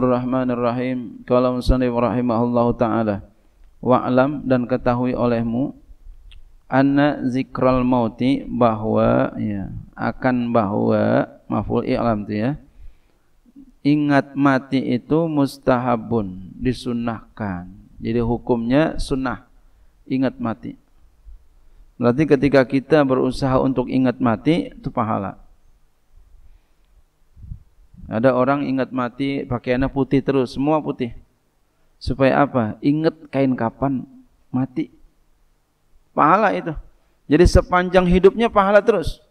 Bismillahirrahmanirrahim. Qala musannif rahimahullahu taala. Wa'lam dan ketahui olehmu anna zikral mauti bahwa ya akan bahwa maful i'lam itu ya. Ingat mati itu mustahabun, disunnahkan. Jadi hukumnya sunnah. Ingat mati. Berarti ketika kita berusaha untuk ingat mati itu pahala. Ada orang ingat mati pakaiannya putih terus, semua putih. Supaya apa? Ingat kain kapan mati. Pahala itu. Jadi sepanjang hidupnya pahala terus.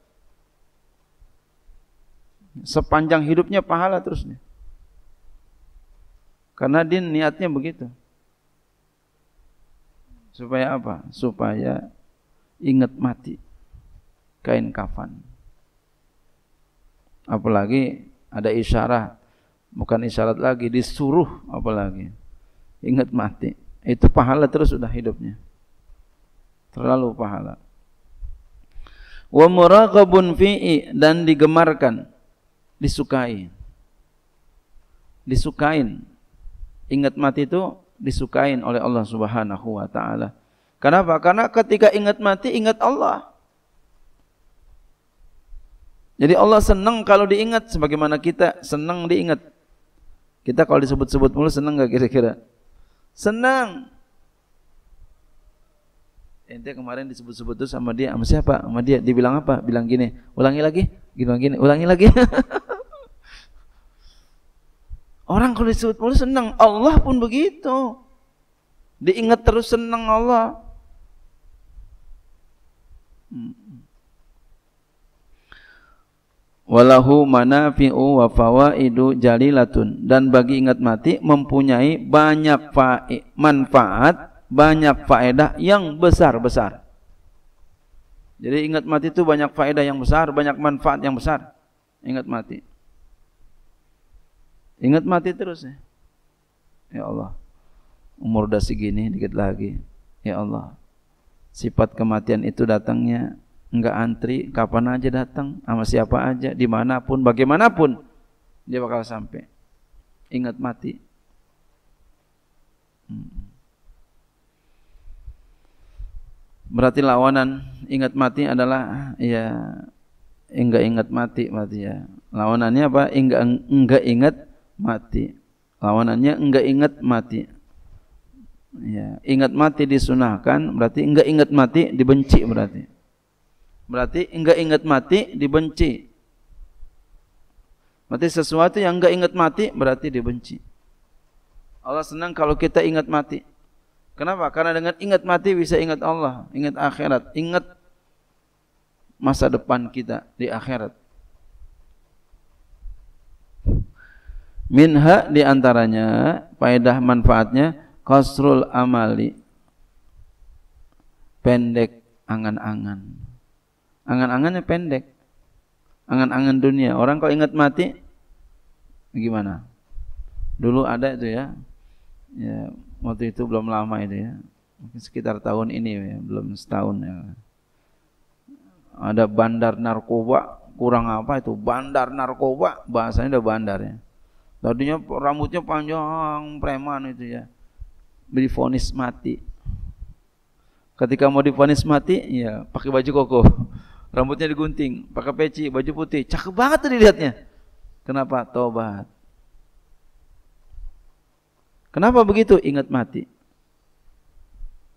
Sepanjang hidupnya pahala terus Karena dia niatnya begitu. Supaya apa? Supaya ingat mati. Kain kafan. Apalagi ada isyarat bukan isyarat lagi disuruh apalagi ingat mati itu pahala terus sudah hidupnya terlalu pahala wa muraqabun fi'i dan digemarkan disukai disukain ingat mati itu disukain oleh Allah Subhanahu wa taala kenapa karena ketika ingat mati ingat Allah jadi Allah senang kalau diingat sebagaimana kita senang diingat. Kita kalau disebut-sebut mulu senang gak kira-kira? Senang. Ente kemarin disebut-sebut tuh sama dia, sama siapa? Sama dia dibilang apa? Bilang gini, ulangi lagi, gitu gini, ulangi lagi. Orang kalau disebut mulu senang, Allah pun begitu. Diingat terus senang Allah. Hmm. walahu manafi'u wa fawaidu jalilatun dan bagi ingat mati mempunyai banyak manfaat banyak faedah yang besar-besar jadi ingat mati itu banyak faedah yang besar banyak manfaat yang besar ingat mati ingat mati terus ya ya Allah umur udah segini dikit lagi ya Allah sifat kematian itu datangnya enggak antri, kapan aja datang, sama siapa aja, dimanapun, bagaimanapun dia bakal sampai. Ingat mati. Hmm. Berarti lawanan ingat mati adalah ya enggak ingat mati mati ya. Lawanannya apa? Enggak enggak ingat mati. Lawanannya enggak ingat mati. Ya, ingat mati disunahkan berarti enggak ingat mati dibenci berarti. Berarti enggak ingat mati dibenci. Berarti sesuatu yang enggak ingat mati berarti dibenci. Allah senang kalau kita ingat mati. Kenapa? Karena dengan ingat mati bisa ingat Allah, ingat akhirat, ingat masa depan kita di akhirat. Minha di antaranya faedah manfaatnya kasrul amali pendek angan-angan. Angan-angannya pendek. Angan-angan dunia. Orang kalau ingat mati, gimana? Dulu ada itu ya, ya waktu itu belum lama itu ya, mungkin sekitar tahun ini ya, belum setahun ya. Ada bandar narkoba, kurang apa itu bandar narkoba, bahasanya udah bandar ya. Tadinya rambutnya panjang, preman itu ya. Beli vonis mati. Ketika mau difonis mati, ya pakai baju koko. Rambutnya digunting, pakai peci, baju putih. Cakep banget tuh dilihatnya. Kenapa? Tobat. Kenapa begitu? Ingat mati.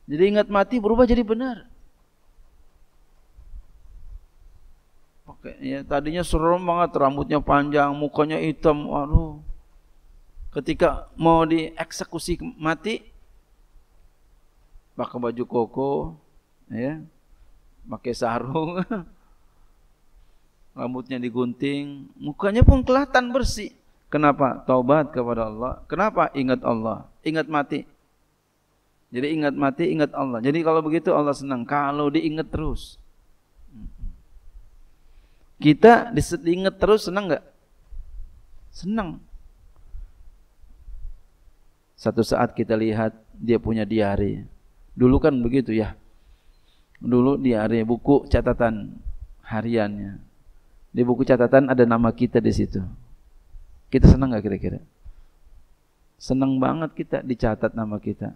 Jadi ingat mati berubah jadi benar. Oke, ya, tadinya serem banget, rambutnya panjang, mukanya hitam. Waduh. Ketika mau dieksekusi mati, pakai baju koko, ya, pakai sarung, rambutnya digunting, mukanya pun kelihatan bersih. Kenapa? Taubat kepada Allah. Kenapa? Ingat Allah. Ingat mati. Jadi ingat mati, ingat Allah. Jadi kalau begitu Allah senang. Kalau diingat terus. Kita diingat terus senang nggak? Senang. Satu saat kita lihat dia punya diari Dulu kan begitu ya dulu di area buku catatan hariannya. Di buku catatan ada nama kita di situ. Kita senang nggak kira-kira? Senang banget kita dicatat nama kita.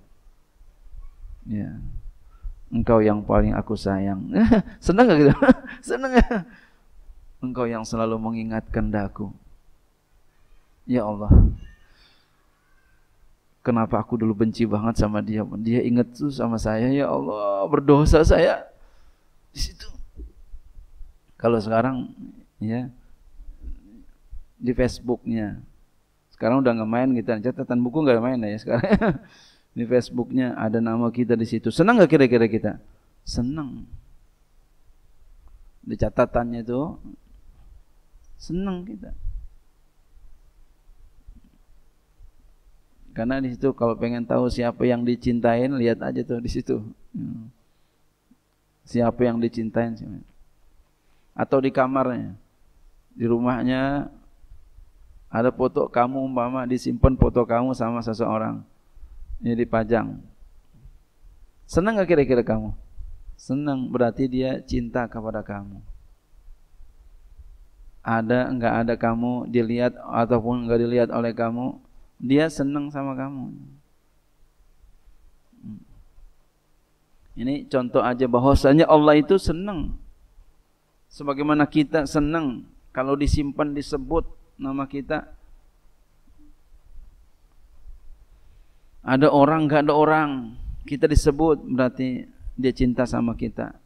Ya. Engkau yang paling aku sayang. senang gak kita? senang gak? Engkau yang selalu mengingatkan daku. Ya Allah, Kenapa aku dulu benci banget sama dia? Dia inget tuh sama saya, ya Allah, berdosa saya di situ. Kalau sekarang ya di Facebooknya, sekarang udah nggak main kita catatan buku nggak main ya sekarang di Facebooknya ada nama kita di situ. Senang nggak kira-kira kita? Senang. Di catatannya itu senang kita. Karena di situ kalau pengen tahu siapa yang dicintain, lihat aja tuh di situ. Siapa yang dicintain? Atau di kamarnya, di rumahnya ada foto kamu umpama disimpan foto kamu sama seseorang. ini dipajang. Senang gak kira-kira kamu? Senang berarti dia cinta kepada kamu. Ada enggak ada kamu dilihat ataupun enggak dilihat oleh kamu, dia senang sama kamu. Ini contoh aja bahwasanya Allah itu senang. Sebagaimana kita senang kalau disimpan disebut nama kita. Ada orang enggak ada orang kita disebut berarti dia cinta sama kita.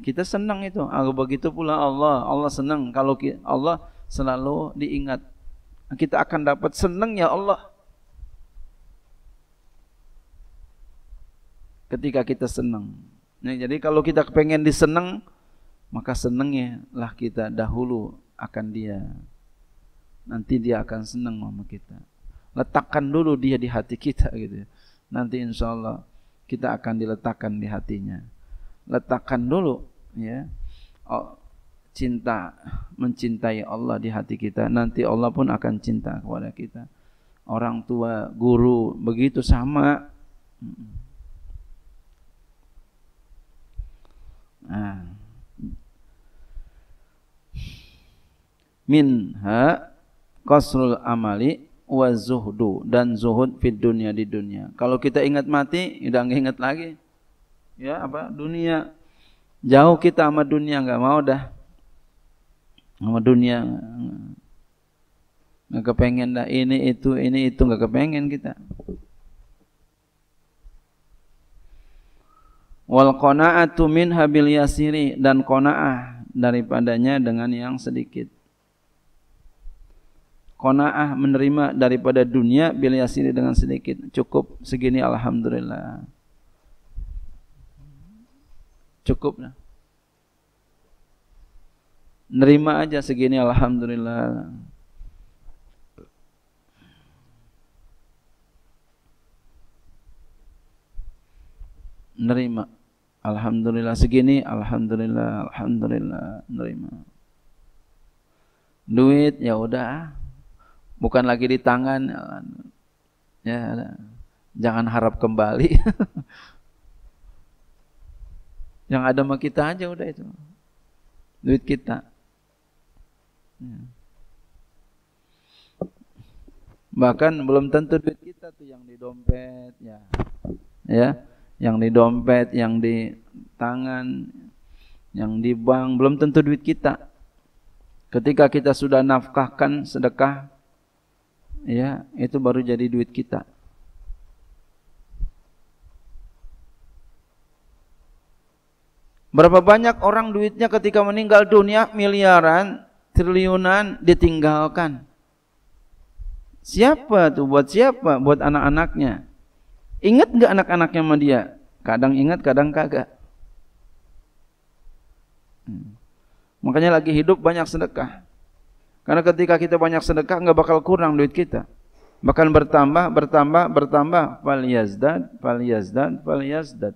Kita senang itu. Aku Begitu pula Allah, Allah senang kalau Allah selalu diingat kita akan dapat ya Allah. Ketika kita senang. Nah, jadi kalau kita kepengen disenang, maka senangnya lah kita dahulu akan dia. Nanti dia akan senang sama kita. Letakkan dulu dia di hati kita gitu. Ya. Nanti insya Allah kita akan diletakkan di hatinya. Letakkan dulu ya. Oh, cinta mencintai Allah di hati kita nanti Allah pun akan cinta kepada kita orang tua guru begitu sama nah. minha kosrul amali wa zuhdu dan zuhud fid dunia di dunia kalau kita ingat mati udah nggak ingat lagi ya apa dunia jauh kita sama dunia nggak mau dah sama dunia nggak kepengen dah ini itu ini itu nggak kepengen kita wal qanaatu min habil yasiri dan qanaah daripadanya dengan yang sedikit qanaah menerima daripada dunia bil yasiri dengan sedikit cukup segini alhamdulillah cukup lah nerima aja segini alhamdulillah nerima alhamdulillah segini alhamdulillah alhamdulillah nerima duit ya udah bukan lagi di tangan ya, kan. ya jangan harap kembali yang ada sama kita aja udah itu duit kita Ya. bahkan belum tentu duit kita tuh yang di dompet ya ya yang di dompet yang di tangan yang di bank belum tentu duit kita ketika kita sudah nafkahkan sedekah ya itu baru jadi duit kita Berapa banyak orang duitnya ketika meninggal dunia miliaran triliunan ditinggalkan. Siapa tuh? Buat siapa? Buat anak-anaknya. Ingat nggak anak-anaknya sama dia? Kadang ingat, kadang kagak. Hmm. Makanya lagi hidup banyak sedekah. Karena ketika kita banyak sedekah nggak bakal kurang duit kita. Bahkan bertambah, bertambah, bertambah. Fal yazdad, fal yazdad, fal yazdad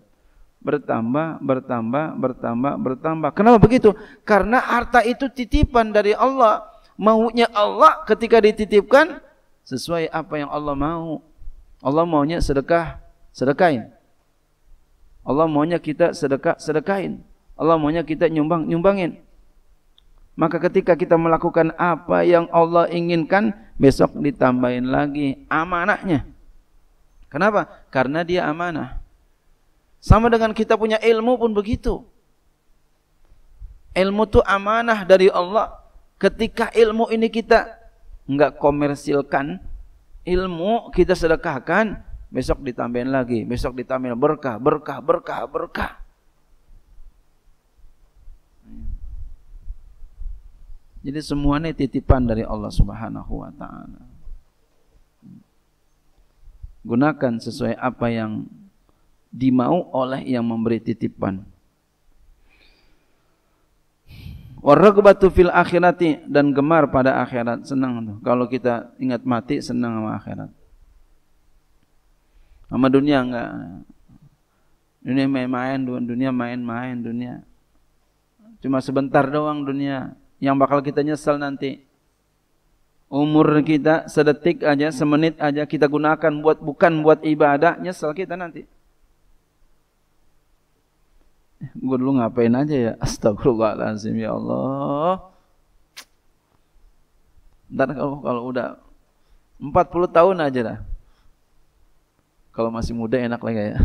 bertambah, bertambah, bertambah, bertambah. Kenapa begitu? Karena harta itu titipan dari Allah. Maunya Allah ketika dititipkan sesuai apa yang Allah mau. Allah maunya sedekah, sedekain. Allah maunya kita sedekah, sedekain. Allah maunya kita nyumbang, nyumbangin. Maka ketika kita melakukan apa yang Allah inginkan, besok ditambahin lagi amanahnya. Kenapa? Karena dia amanah. Sama dengan kita punya ilmu pun begitu. Ilmu itu amanah dari Allah. Ketika ilmu ini kita enggak komersilkan, ilmu kita sedekahkan, besok ditambahin lagi, besok ditambahin berkah, berkah, berkah, berkah. Jadi semuanya titipan dari Allah Subhanahu wa taala. Gunakan sesuai apa yang dimau oleh yang memberi titipan. Warragbatu fil akhirati dan gemar pada akhirat senang tuh. Kalau kita ingat mati senang sama akhirat. Sama dunia enggak. Dunia main-main, dunia main-main, dunia. Cuma sebentar doang dunia yang bakal kita nyesel nanti. Umur kita sedetik aja, semenit aja kita gunakan buat bukan buat ibadah, nyesel kita nanti gue dulu ngapain aja ya astagfirullahaladzim ya Allah ntar kalau kalau udah 40 tahun aja lah, kalau masih muda enak lagi ya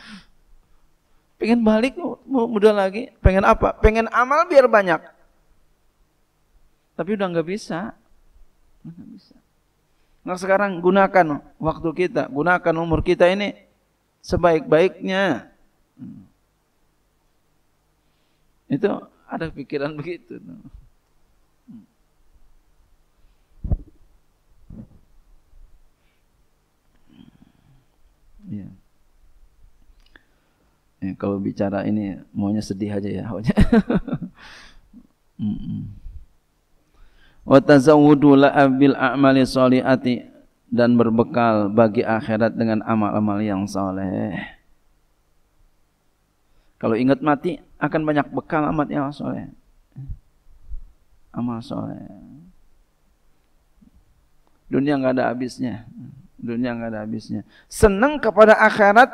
pengen balik muda lagi pengen apa pengen amal biar banyak tapi udah nggak bisa nggak bisa nah sekarang gunakan waktu kita gunakan umur kita ini sebaik-baiknya hmm. Itu ada pikiran begitu. Ya. ya kalau bicara ini maunya sedih aja ya. Wa abil a'mali salihati dan berbekal bagi akhirat dengan amal-amal yang soleh. Kalau ingat mati akan banyak bekal amat ya soleh. Amal soleh. Dunia nggak ada habisnya. Dunia nggak ada habisnya. Senang kepada akhirat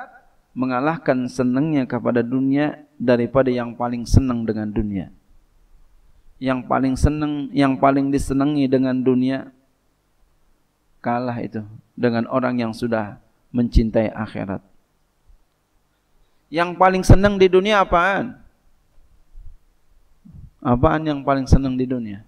mengalahkan senangnya kepada dunia daripada yang paling senang dengan dunia. Yang paling senang, yang paling disenangi dengan dunia kalah itu dengan orang yang sudah mencintai akhirat. Yang paling senang di dunia apaan? Apaan yang paling senang di dunia?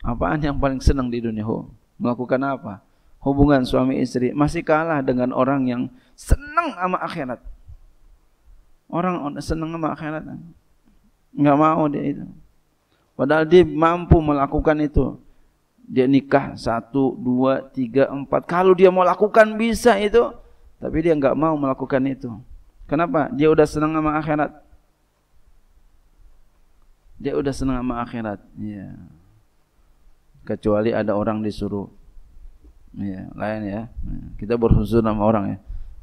Apaan yang paling senang di dunia? Ho, melakukan apa? Hubungan suami istri masih kalah dengan orang yang senang sama akhirat. Orang senang sama akhirat. Enggak mau dia itu. Padahal dia mampu melakukan itu dia nikah satu, dua, tiga, empat. Kalau dia mau lakukan bisa itu, tapi dia nggak mau melakukan itu. Kenapa? Dia udah senang sama akhirat. Dia udah senang sama akhirat. Ya. Kecuali ada orang disuruh. Ya, lain ya. Kita berhusus sama orang ya.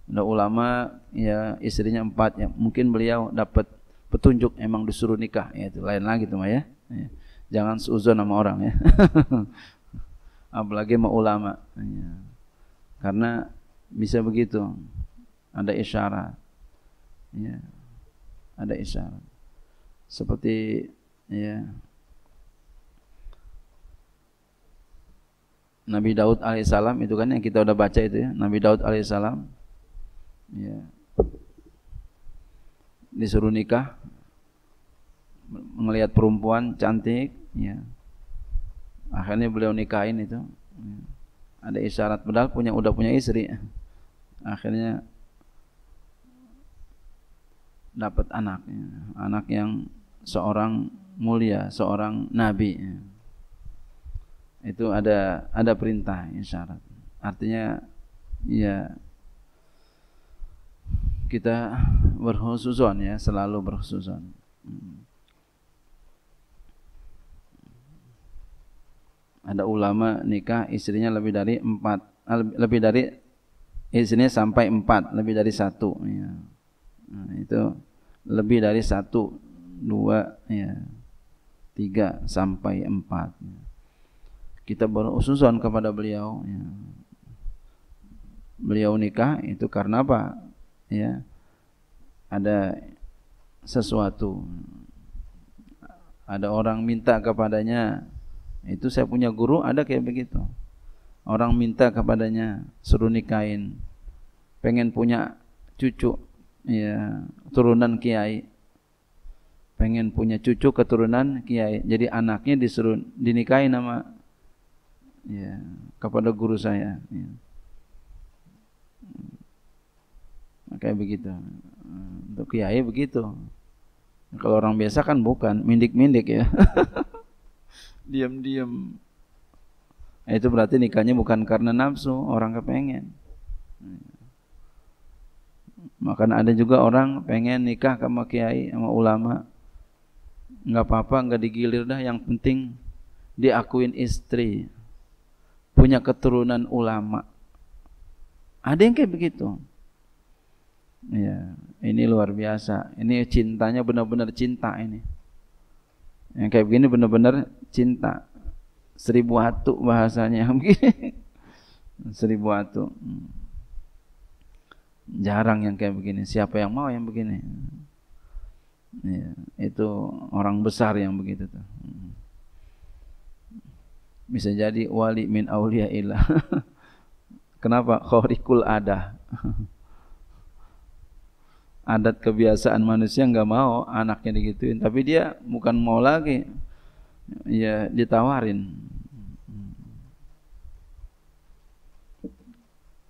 Ada ulama, ya istrinya empat ya. Mungkin beliau dapat petunjuk emang disuruh nikah. Ya, itu lain lagi tuh ya. ya. Jangan seuzon sama orang ya. apalagi mau ulama ya. karena bisa begitu ada isyarat ya ada isyarat seperti ya Nabi Daud alaihissalam itu kan yang kita udah baca itu ya Nabi Daud alaihissalam ya disuruh nikah melihat perempuan cantik ya akhirnya beliau nikahin itu ada isyarat padahal punya udah punya istri akhirnya dapat anak anak yang seorang mulia seorang nabi itu ada ada perintah isyarat artinya ya kita berhususan ya selalu berhususan hmm. ada ulama nikah istrinya lebih dari empat lebih dari istrinya sampai empat lebih dari satu ya. nah, itu lebih dari satu dua ya tiga sampai empat ya. Kita kita berususan kepada beliau ya. beliau nikah itu karena apa ya ada sesuatu ada orang minta kepadanya itu saya punya guru ada kayak begitu. Orang minta kepadanya suruh nikahin. Pengen punya cucu ya turunan kiai. Pengen punya cucu keturunan kiai. Jadi anaknya disuruh dinikahi nama ya kepada guru saya. Ya. Kayak begitu. Untuk kiai begitu. Kalau orang biasa kan bukan, mindik-mindik ya. diam-diam nah, itu berarti nikahnya bukan karena nafsu, orang kepengen. Maka ada juga orang pengen nikah sama kiai, sama ulama. Enggak apa-apa, enggak digilir dah, yang penting diakuin istri. Punya keturunan ulama. Ada yang kayak begitu. Ya, ini luar biasa. Ini cintanya benar-benar cinta ini. Yang kayak begini benar-benar cinta seribu atu bahasanya mungkin seribu atu hmm. jarang yang kayak begini siapa yang mau yang begini ya, itu orang besar yang begitu tuh hmm. bisa jadi wali min aulia ilah kenapa khorikul ada adat kebiasaan manusia nggak mau anaknya digituin tapi dia bukan mau lagi ya ditawarin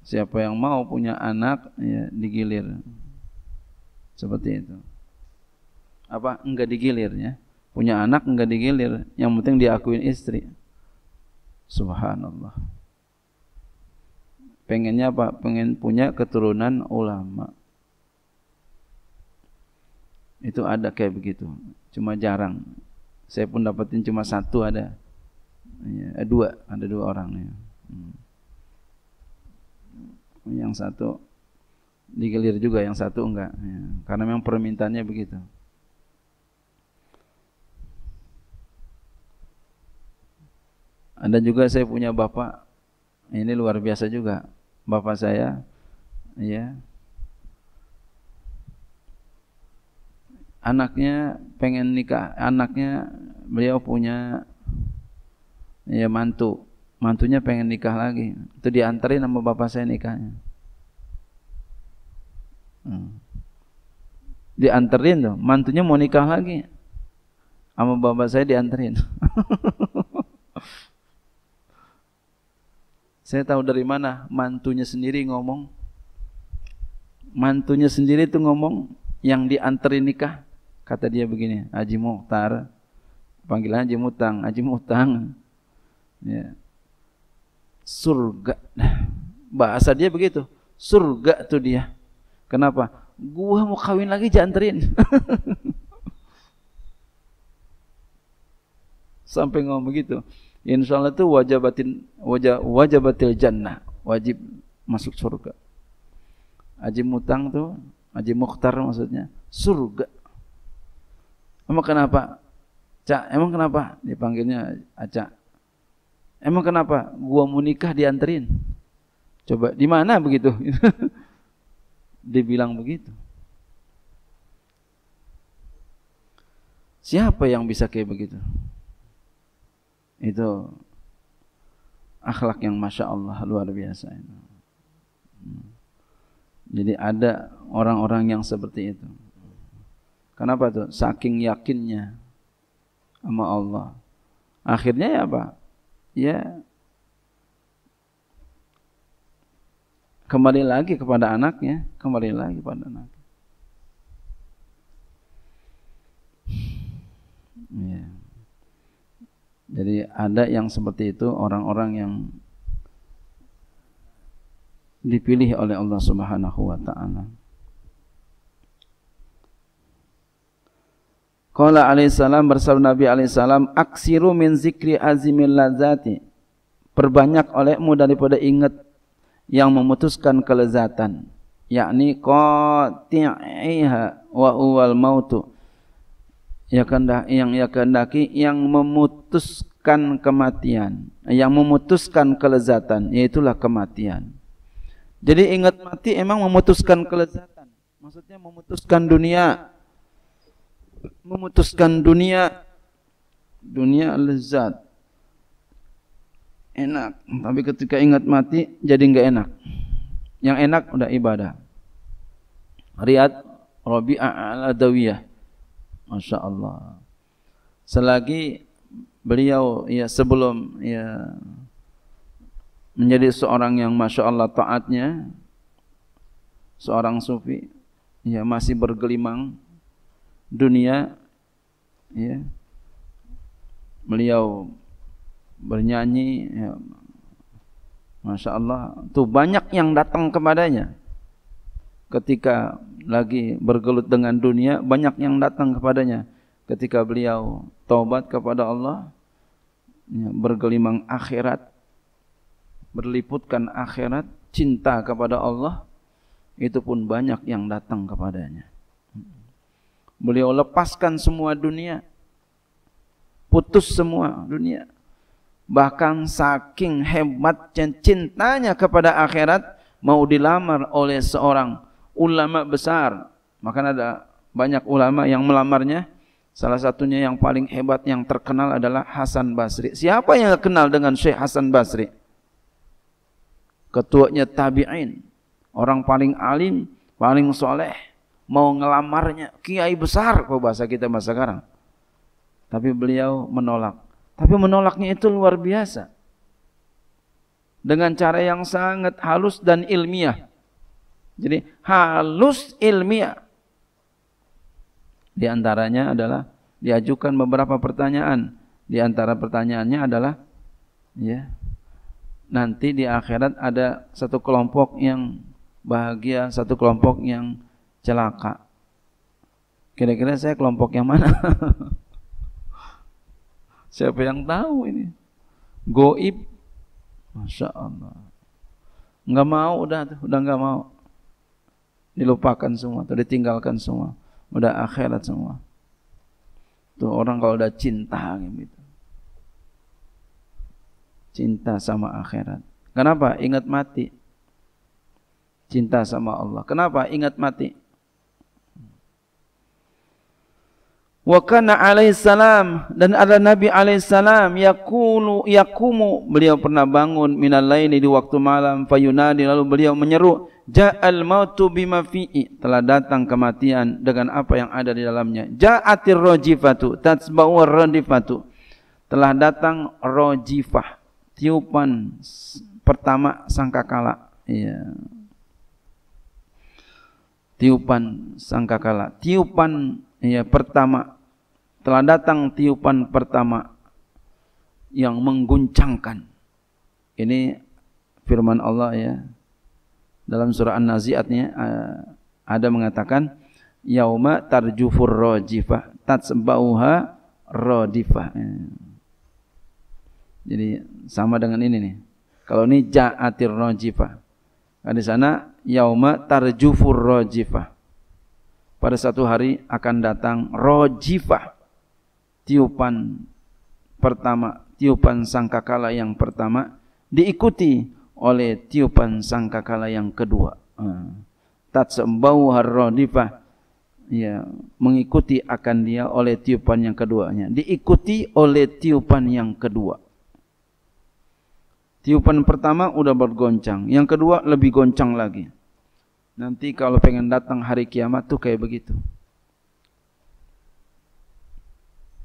siapa yang mau punya anak ya digilir seperti itu apa enggak digilir ya punya anak enggak digilir yang penting diakuin istri subhanallah pengennya apa pengen punya keturunan ulama itu ada kayak begitu cuma jarang saya pun dapetin cuma satu ada. Ya, dua, ada dua orang ya. Hmm. Yang satu digelir juga, yang satu enggak. Ya. Karena memang permintaannya begitu. Ada juga saya punya bapak, ini luar biasa juga. Bapak saya, ya, anaknya pengen nikah, anaknya beliau punya ya mantu, mantunya pengen nikah lagi. Itu diantarin sama bapak saya nikahnya. Hmm. diantarin tuh, mantunya mau nikah lagi. Sama bapak saya diantarin. saya tahu dari mana mantunya sendiri ngomong. Mantunya sendiri tuh ngomong yang dianterin nikah Kata dia begini, Haji Mukhtar, panggilan Haji Mutang, Haji Mutang. Ya. Surga. Bahasa dia begitu. Surga tuh dia. Kenapa? Gua mau kawin lagi janterin. Sampai ngomong begitu. Insya Allah itu wajabatin wajah wajabatil jannah wajib masuk surga. Haji Mutang tuh, Haji Mukhtar maksudnya surga Emang kenapa? Cak, emang kenapa? Dipanggilnya Aca. Emang kenapa? Gua mau nikah dianterin. Coba di mana begitu? Dibilang begitu. Siapa yang bisa kayak begitu? Itu akhlak yang masya Allah luar biasa hmm. Jadi ada orang-orang yang seperti itu. Kenapa tuh? Saking yakinnya sama Allah. Akhirnya ya apa? Ya kembali lagi kepada anaknya, kembali lagi pada anak. Ya. Jadi ada yang seperti itu orang-orang yang dipilih oleh Allah Subhanahu wa taala. Qala alaihissalam bersabda Nabi alaihissalam aksiru min zikri azimil lazati. Perbanyak olehmu daripada ingat yang memutuskan kelezatan yakni qati'iha wa uwal mautu ya kendah yang ya kehendaki yang memutuskan kematian yang memutuskan kelezatan yaitulah kematian jadi ingat mati emang memutuskan kelezatan maksudnya memutuskan dunia memutuskan dunia dunia lezat enak tapi ketika ingat mati jadi enggak enak yang enak udah ibadah riad Rabi'ah al-Adawiyah Masya selagi beliau ya sebelum ya menjadi seorang yang Masya Allah taatnya seorang sufi ya masih bergelimang dunia ya beliau bernyanyi ya, Masya Allah tuh banyak yang datang kepadanya ketika lagi bergelut dengan dunia banyak yang datang kepadanya ketika beliau taubat kepada Allah ya, bergelimang akhirat berliputkan akhirat cinta kepada Allah itu pun banyak yang datang kepadanya Beliau lepaskan semua dunia. Putus semua dunia. Bahkan saking hebatnya cintanya kepada akhirat mau dilamar oleh seorang ulama besar. Maka ada banyak ulama yang melamarnya. Salah satunya yang paling hebat yang terkenal adalah Hasan Basri. Siapa yang kenal dengan Syekh Hasan Basri? Ketuanya tabi'in, orang paling alim, paling soleh mau ngelamarnya kiai besar kalau bahasa kita masa sekarang. Tapi beliau menolak. Tapi menolaknya itu luar biasa. Dengan cara yang sangat halus dan ilmiah. Jadi halus ilmiah. Di antaranya adalah diajukan beberapa pertanyaan. Di antara pertanyaannya adalah ya nanti di akhirat ada satu kelompok yang bahagia, satu kelompok yang celaka. Kira-kira saya kelompok yang mana? Siapa yang tahu ini? Goib. Masya Allah. Enggak mau udah tuh, udah enggak mau. Dilupakan semua, tuh ditinggalkan semua. Udah akhirat semua. Tuh orang kalau udah cinta gitu. Cinta sama akhirat. Kenapa? Ingat mati. Cinta sama Allah. Kenapa? Ingat mati wa kana alaihissalam dan ada Nabi alaihissalam yakulu yakumu beliau pernah bangun minal laili di waktu malam fayunadi lalu beliau menyeru ja'al mautu bima fi'i telah datang kematian dengan apa yang ada di dalamnya ja'atir rajifatu tatsba'u radifatu telah datang rojifah tiupan pertama sangkakala iya tiupan sangkakala tiupan ya pertama telah datang tiupan pertama yang mengguncangkan. Ini firman Allah ya. Dalam surah An-Nazi'atnya eh, ada mengatakan yauma tarjufur rajifah tatsbauha radifah. Eh. Jadi sama dengan ini nih. Kalau ini ja'atir rajifah. Nah, di sana yauma tarjufur rajifah. Pada satu hari akan datang rajifah tiupan pertama, tiupan sangkakala yang pertama diikuti oleh tiupan sangkakala yang kedua. Hmm. Tatsembau harrodifah ya mengikuti akan dia oleh tiupan yang keduanya diikuti oleh tiupan yang kedua tiupan pertama udah bergoncang yang kedua lebih goncang lagi nanti kalau pengen datang hari kiamat tuh kayak begitu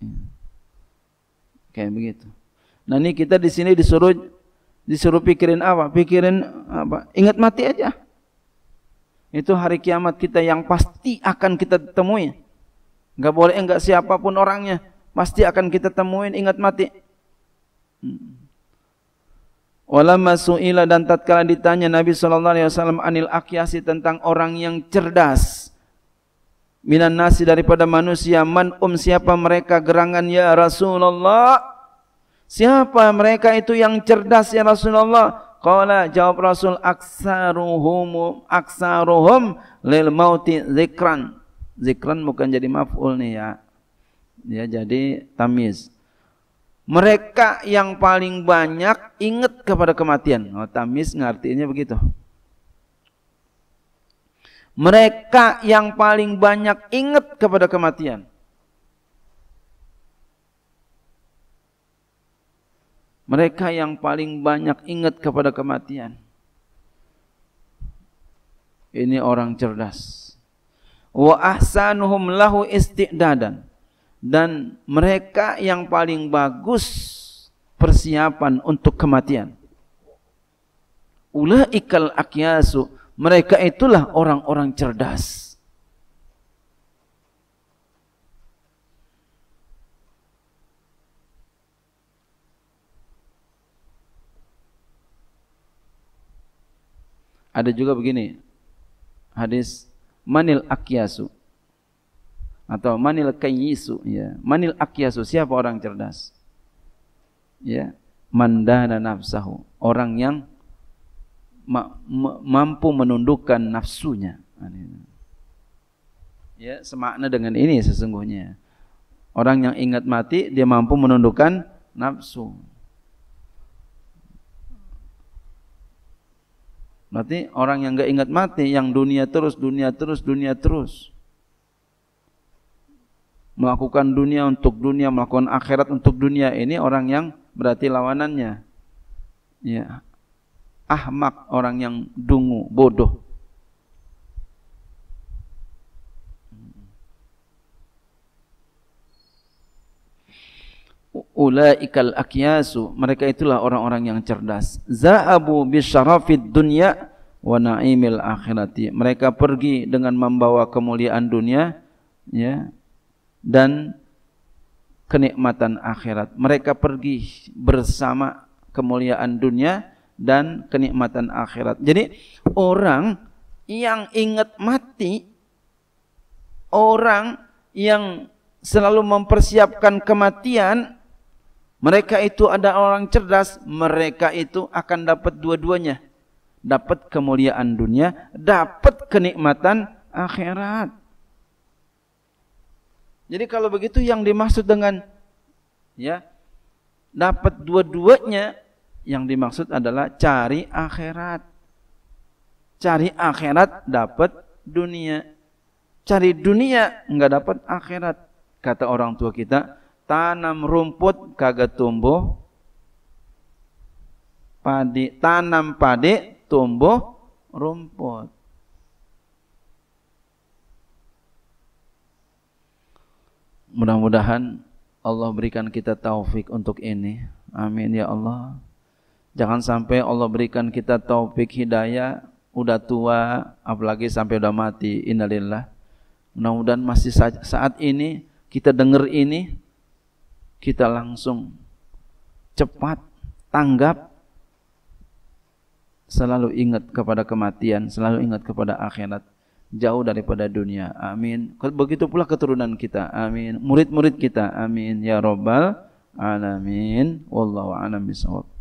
Iya. Kayak begitu. Nah ini kita di sini disuruh disuruh pikirin apa? Pikirin apa? Ingat mati aja. Itu hari kiamat kita yang pasti akan kita temui. Enggak boleh enggak siapapun orangnya, pasti akan kita temuin ingat mati. Hmm. Walamma su'ila dan tatkala ditanya Nabi sallallahu alaihi wasallam anil aqyasi tentang orang yang cerdas minan nasi daripada manusia man um siapa mereka gerangan ya Rasulullah siapa mereka itu yang cerdas ya Rasulullah qala jawab Rasul aksaruhum aksaruhum lil mauti zikran zikran bukan jadi maf'ul nih ya ya jadi tamis mereka yang paling banyak ingat kepada kematian oh tamis ngartinya begitu mereka yang paling banyak ingat kepada kematian. Mereka yang paling banyak ingat kepada kematian. Ini orang cerdas. Wa ahsanuhum lahu istiqdadan Dan mereka yang paling bagus persiapan untuk kematian. Ulaikal akyasu mereka itulah orang-orang cerdas. Ada juga begini hadis manil akyasu atau manil kayyisu ya manil akyasu siapa orang cerdas ya mandana nafsahu orang yang mampu menundukkan nafsunya. Ya, semakna dengan ini sesungguhnya. Orang yang ingat mati dia mampu menundukkan nafsu. Berarti orang yang enggak ingat mati yang dunia terus dunia terus dunia terus melakukan dunia untuk dunia melakukan akhirat untuk dunia ini orang yang berarti lawanannya ya ahmak, orang yang dungu, bodoh. Ulaikal akyasu, mereka itulah orang-orang yang cerdas. Za'abu bisyarafid dunya wa na'imil akhirati. Mereka pergi dengan membawa kemuliaan dunia ya dan kenikmatan akhirat. Mereka pergi bersama kemuliaan dunia dan kenikmatan akhirat. Jadi orang yang ingat mati, orang yang selalu mempersiapkan kematian, mereka itu ada orang cerdas, mereka itu akan dapat dua-duanya. Dapat kemuliaan dunia, dapat kenikmatan akhirat. Jadi kalau begitu yang dimaksud dengan ya dapat dua-duanya yang dimaksud adalah cari akhirat. Cari akhirat dapat dunia. Cari dunia nggak dapat akhirat. Kata orang tua kita, tanam rumput kagak tumbuh. Padi, tanam padi tumbuh rumput. Mudah-mudahan Allah berikan kita taufik untuk ini. Amin ya Allah. Jangan sampai Allah berikan kita taufik hidayah udah tua apalagi sampai udah mati innalillah. Mudah-mudahan masih saat ini kita dengar ini kita langsung cepat tanggap selalu ingat kepada kematian, selalu ingat kepada akhirat, jauh daripada dunia. Amin. Begitu pula keturunan kita. Amin. Murid-murid kita. Amin. Ya Rabbal alamin. Wallahu a'lam bishawab.